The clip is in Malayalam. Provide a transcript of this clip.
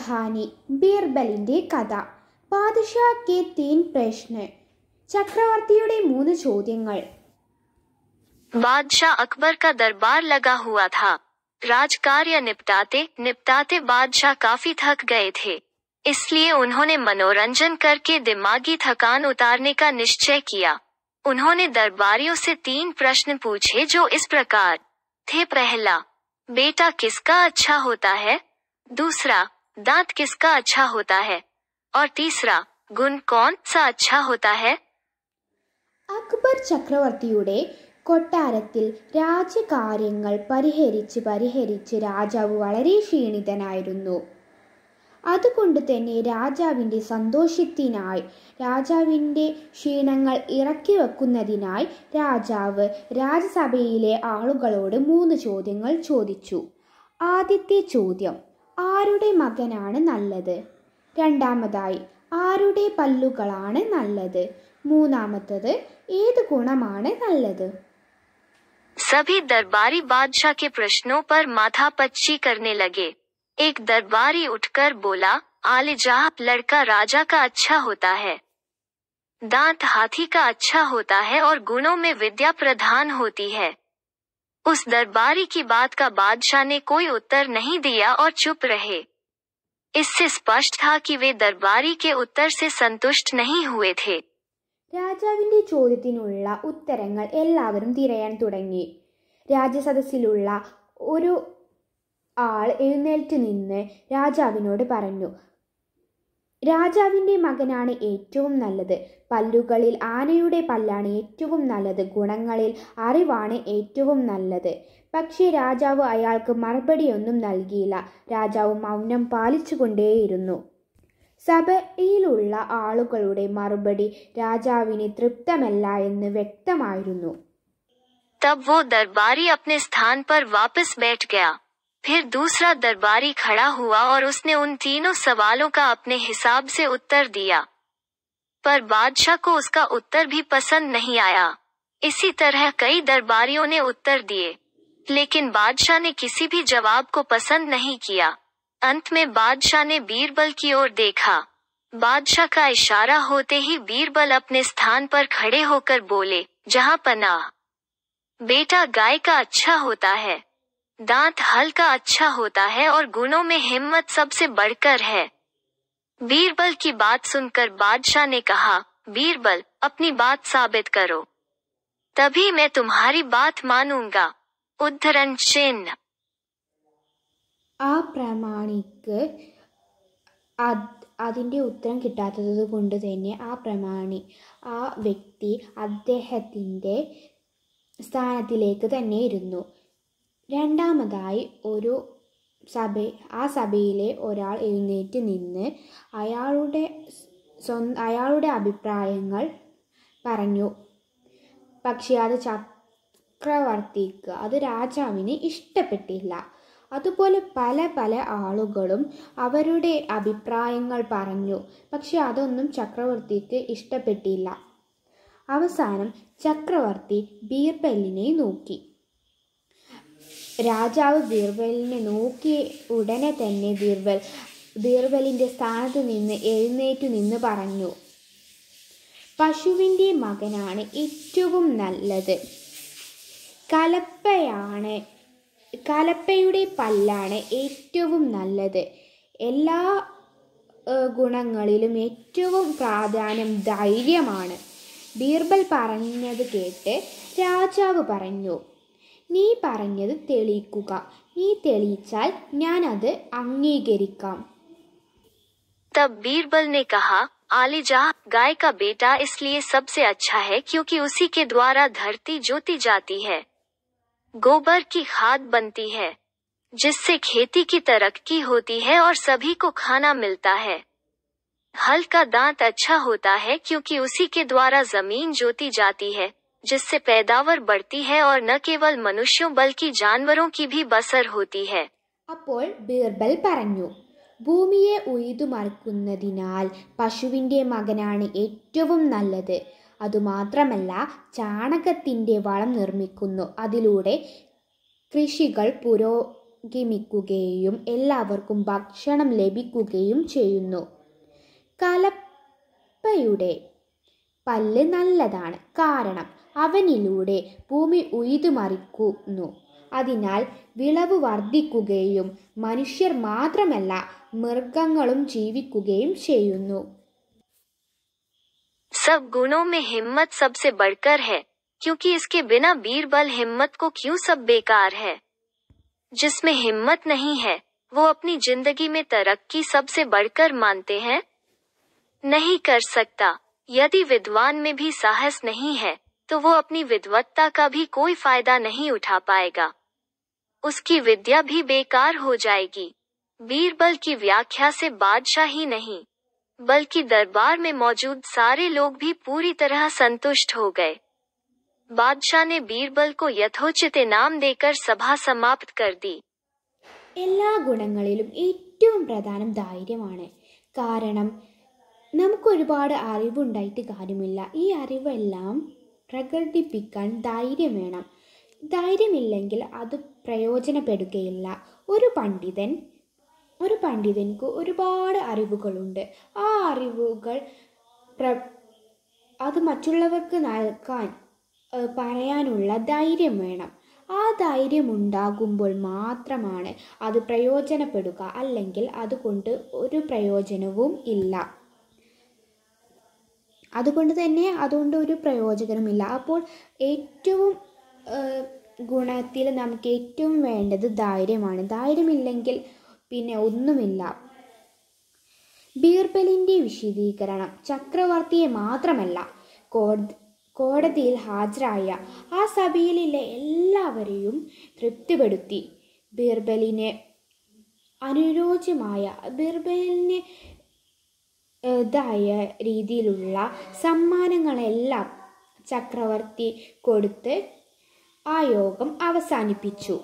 കഹാനി ബീർബലിൻ്റെ കഥ പാദഷാ കെ തീൻ പ്രശ്ന ചക്രവർത്തിയുടെ മൂന്ന് ചോദ്യങ്ങൾ बादशाह अकबर का दरबार लगा हुआ था राजकार्य निपटाते निपटाते बादशाह काफी थक गए थे इसलिए उन्होंने मनोरंजन करके दिमागी थकान उतारने का निश्चय किया उन्होंने दरबारियों से तीन प्रश्न पूछे जो इस प्रकार थे पहला बेटा किसका अच्छा होता है दूसरा दांत किसका अच्छा होता है और तीसरा गुण ഗുൺ കോൺ സാ ഹോതാ ഹെ അക്ബർ ചക്രവർത്തിയുടെ കൊട്ടാരത്തിൽ രാജകാര്യങ്ങൾ പരിഹരിച്ച് പരിഹരിച്ച് രാജാവ് വളരെ ക്ഷീണിതനായിരുന്നു അതുകൊണ്ട് തന്നെ രാജാവിൻ്റെ സന്തോഷത്തിനായി രാജാവിൻ്റെ ക്ഷീണങ്ങൾ ഇറക്കി വെക്കുന്നതിനായി രാജാവ് രാജസഭയിലെ ആളുകളോട് മൂന്ന് ചോദ്യങ്ങൾ ചോദിച്ചു ആദ്യത്തെ ചോദ്യം ആരുടെ മകനാണ് നല്ലത് രണ്ടാമതായി ആരുടെ പല്ലുകളാണ് നല്ലത് മൂന്നാമത്തത് ഏത് ഗുണമാണ് നല്ലത് सभी दरबारी बादशाह के प्रश्नों पर माथा पच्ची करने लगे एक दरबारी उठकर बोला आलिजाह लड़का राजा का अच्छा होता है दांत हाथी का अच्छा होता है और गुणों में विद्या प्रधान होती है उस दरबारी की बात का बादशाह ने कोई उत्तर नहीं दिया और चुप रहे इससे स्पष्ट था कि वे दरबारी के उत्तर से संतुष्ट नहीं हुए थे രാജാവിന്റെ ചോദ്യത്തിനുള്ള ഉത്തരങ്ങൾ എല്ലാവരും തിരയാൻ തുടങ്ങി രാജ്യസദസ്സിലുള്ള ഒരു ആൾ എഴുന്നേറ്റ് നിന്ന് രാജാവിനോട് പറഞ്ഞു രാജാവിൻ്റെ മകനാണ് ഏറ്റവും നല്ലത് പല്ലുകളിൽ ആനയുടെ പല്ലാണ് ഏറ്റവും നല്ലത് ഗുണങ്ങളിൽ അറിവാണ് ഏറ്റവും നല്ലത് പക്ഷേ രാജാവ് അയാൾക്ക് മറുപടിയൊന്നും നൽകിയില്ല രാജാവ് മൗനം പാലിച്ചുകൊണ്ടേയിരുന്നു സഭയിലുള്ള ആളുകളുടെ മറുപടി രാജാവിന് തൃപ്തമല്ല എന്ന് വ്യക്തമായിരുന്നു തബ് വോ ദർബാരി അപ്നെ സ്ഥാൻ പർ വാപ്പസ് ബൈഠ് ഗയാ फिर दूसरा दरबारी खड़ा हुआ और उसने उन तीनों सवालों का अपने हिसाब से उत्तर दिया पर बादशाह को उसका उत्तर भी पसंद नहीं आया इसी तरह कई दरबारियों ने उत्तर दिए लेकिन बादशाह ने किसी भी जवाब को पसंद नहीं किया अंत में बादशाह ने बीरबल की ओर देखा बादशाह का इशारा होते ही बीरबल अपने स्थान पर खड़े होकर बोले जहाँ पनाह बेटा गाय का अच्छा होता है दांत हल्का अच्छा होता है और गुणों में हिम्मत सबसे बढ़कर है बीरबल की बात सुनकर बादशाह ने कहा बीरबल अपनी बात साबित करो तभी मैं तुम्हारी बात मानूंगा उद्धरण चिन्ह अप्रामाणिक അതിൻ്റെ ഉത്തരം കിട്ടാത്തത് കൊണ്ട് തന്നെ ആ പ്രമാണി ആ വ്യക്തി അദ്ദേഹത്തിൻ്റെ സ്ഥാനത്തിലേക്ക് തന്നെ ഇരുന്നു രണ്ടാമതായി ഒരു സഭ ആ സഭയിലെ ഒരാൾ എഴുന്നേറ്റ് നിന്ന് അയാളുടെ സ്വന്തം അയാളുടെ അഭിപ്രായങ്ങൾ പറഞ്ഞു പക്ഷേ അത് ചക്രവർത്തിക്ക് അത് രാജാവിന് ഇഷ്ടപ്പെട്ടില്ല അതുപോലെ പല പല ആളുകളും അവരുടെ അഭിപ്രായങ്ങൾ പറഞ്ഞു പക്ഷെ അതൊന്നും ചക്രവർത്തിക്ക് ഇഷ്ടപ്പെട്ടില്ല അവസാനം ചക്രവർത്തി ബീർബലിനെ നോക്കി രാജാവ് ബീർബലിനെ നോക്കി ഉടനെ തന്നെ ബീർബൽ ബീർബലിൻ്റെ സ്ഥാനത്ത് നിന്ന് എഴുന്നേറ്റു നിന്ന് പറഞ്ഞു പശുവിൻ്റെ മകനാണ് ഏറ്റവും നല്ലത് കലപ്പയാണ് കലപ്പയുടെ പല്ലാണ് ഏറ്റവും നല്ലത് എല്ലാ ഗുണങ്ങളിലും ഏറ്റവും പ്രാധാന്യം ധൈര്യമാണ് ബീർബൽ പറഞ്ഞത് കേട്ട് രാജാവ് പറഞ്ഞു नी पर തെളിയിക്കുക നീ തെളിയിച്ചാൽ ഞാൻ तब बीरबल ने कहा आलिजा गाय का बेटा इसलिए सबसे अच्छा है क्योंकि उसी के द्वारा धरती जोती जाती है गोबर की खाद बनती है जिससे खेती की तरक्की होती है और सभी को खाना मिलता है हल का दांत अच्छा होता है क्योंकि उसी के द्वारा जमीन जोती जाती है जिससे पैदावार बढ़ती है और न केवल मनुष्यों बल्कि जानवरों की भी बसर होती है അപ്പോൾ ബീർബൽ പറഞ്ഞു ഭൂമിയെ ഉഴുതുമറിക്കുന്നതിനാൽ പശുവിൻ്റെ മകനാണ് ഏറ്റവും നല്ലത് അതുമാത്രമല്ല ചാണകത്തിൻ്റെ വളം നിർമ്മിക്കുന്നു അതിലൂടെ കൃഷികൾ പുരോഗമിക്കുകയും എല്ലാവർക്കും ഭക്ഷണം ലഭിക്കുകയും ചെയ്യുന്നു കലപ്പയുടെ പല്ല് നല്ലതാണ് കാരണം അവനിലൂടെ ഭൂമി ഉയ്തുമറിക്കുന്നു അതിനാൽ വിളവ് വർദ്ധിക്കുകയും മനുഷ്യർ മാത്രമല്ല മൃഗങ്ങളും ജീവിക്കുകയും ചെയ്യുന്നു सब गुणों में हिम्मत सबसे बढ़कर है क्योंकि इसके बिना बीरबल हिम्मत को क्यों सब बेकार है जिसमें हिम्मत नहीं है वो अपनी जिंदगी में तरक्की सबसे बढ़कर मानते हैं नहीं कर सकता यदि विद्वान में भी साहस नहीं है तो वो अपनी विद्वत्ता का भी कोई फायदा नहीं उठा पाएगा उसकी विद्या भी बेकार हो जाएगी बीरबल की व्याख्या से बादशाह ही नहीं बल्कि दरबार में मौजूद सारे लोग भी पूरी तरह संतुष्ट हो गए बादशाह ने बीरबल को यथोचित इनाम देकर सभा समाप्त कर दी എല്ലാ ഗുണങ്ങളിലും ഏറ്റവും പ്രധാനം ധൈര്യമാണ് കാരണം നമുക്കൊരുപാട് അറിവുണ്ടായിട്ട് കാര്യമില്ല ഈ അറിവെല്ലാം പ്രകടിപ്പിക്കാൻ ധൈര്യം വേണം ധൈര്യമില്ലെങ്കിൽ അത് പ്രയോജനപ്പെടുകയില്ല ഒരു പണ്ഡിതൻ ഒരു പണ്ഡിതനിക്ക് ഒരുപാട് അറിവുകളുണ്ട് ആ അറിവുകൾ പ്ര അത് മറ്റുള്ളവർക്ക് നൽകാൻ പറയാനുള്ള ധൈര്യം വേണം ആ ധൈര്യം ഉണ്ടാകുമ്പോൾ മാത്രമാണ് അത് പ്രയോജനപ്പെടുക അല്ലെങ്കിൽ അതുകൊണ്ട് ഒരു പ്രയോജനവും ഇല്ല അതുകൊണ്ട് തന്നെ അതുകൊണ്ട് ഒരു പ്രയോജനമില്ല അപ്പോൾ ഏറ്റവും ഗുണത്തിൽ നമുക്ക് ഏറ്റവും വേണ്ടത് ധൈര്യമാണ് ധൈര്യമില്ലെങ്കിൽ പിന്നെ ഒന്നുമില്ല ബീർബലിൻ്റെ വിശദീകരണം ചക്രവർത്തിയെ മാത്രമല്ല കോടതിയിൽ ഹാജരായ ആ സഭയിലെ എല്ലാവരെയും തൃപ്തിപ്പെടുത്തി ബീർബലിനെ അനുയോജ്യമായ ബീർബലിനെ ചെറുതായ രീതിയിലുള്ള സമ്മാനങ്ങളെല്ലാം ചക്രവർത്തി കൊടുത്ത് ആ യോഗം അവസാനിപ്പിച്ചു